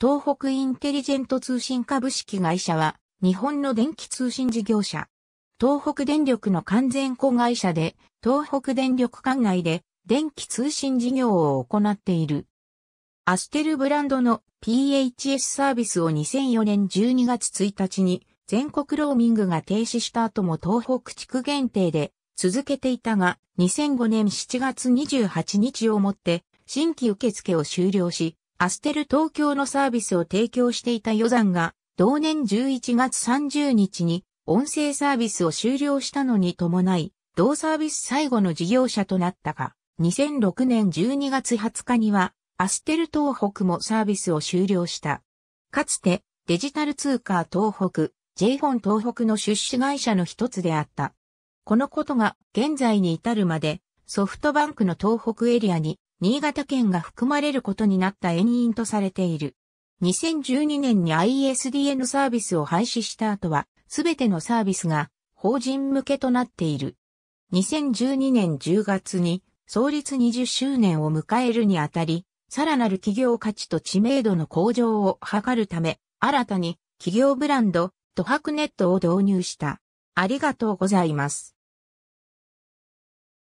東北インテリジェント通信株式会社は、日本の電気通信事業者。東北電力の完全子会社で、東北電力管内で電気通信事業を行っている。アステルブランドの PHS サービスを2004年12月1日に全国ローミングが停止した後も東北地区限定で続けていたが、2005年7月28日をもって新規受付を終了し、アステル東京のサービスを提供していたヨザンが、同年11月30日に音声サービスを終了したのに伴い、同サービス最後の事業者となったが、2006年12月20日には、アステル東北もサービスを終了した。かつて、デジタル通貨東北、j フォン東北の出資会社の一つであった。このことが現在に至るまで、ソフトバンクの東北エリアに新潟県が含まれることになった遠因とされている。2012年に ISDN サービスを廃止した後は、すべてのサービスが法人向けとなっている。2012年10月に創立20周年を迎えるにあたり、さらなる企業価値と知名度の向上を図るため、新たに企業ブランド、ドハクネットを導入した。ありがとうございます。